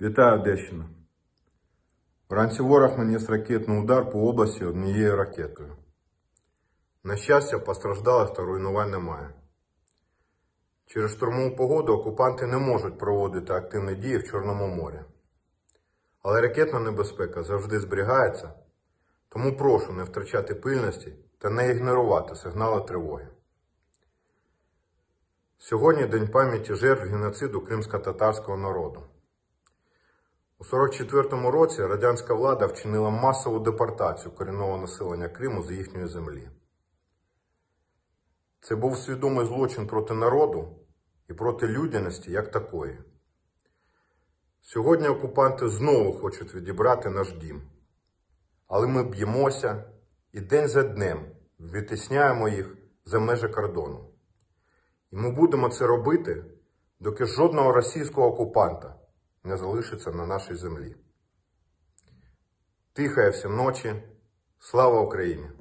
Вітаю Одещина. Вранці ворог наніс ракетний удар по області однією ракетою. На щастя, постраждалих та руйнувань немає. Через штурмову погоду окупанти не можуть проводити активні дії в Чорному морі. Але ракетна небезпека завжди зберігається, тому прошу не втрачати пильності та не ігнорувати сигнали тривоги. Сьогодні День пам'яті жертв геноциду кримсько-татарського народу. У 44-му році радянська влада вчинила масову депортацію корінного населення Криму з їхньої землі. Це був свідомий злочин проти народу і проти людяності як такої. Сьогодні окупанти знову хочуть відібрати наш дім. Але ми б'ємося і день за днем відтисняємо їх за межі кордону. І ми будемо це робити, доки жодного російського окупанта не залишиться на нашій землі. Тихає всі ночі. Слава Україні!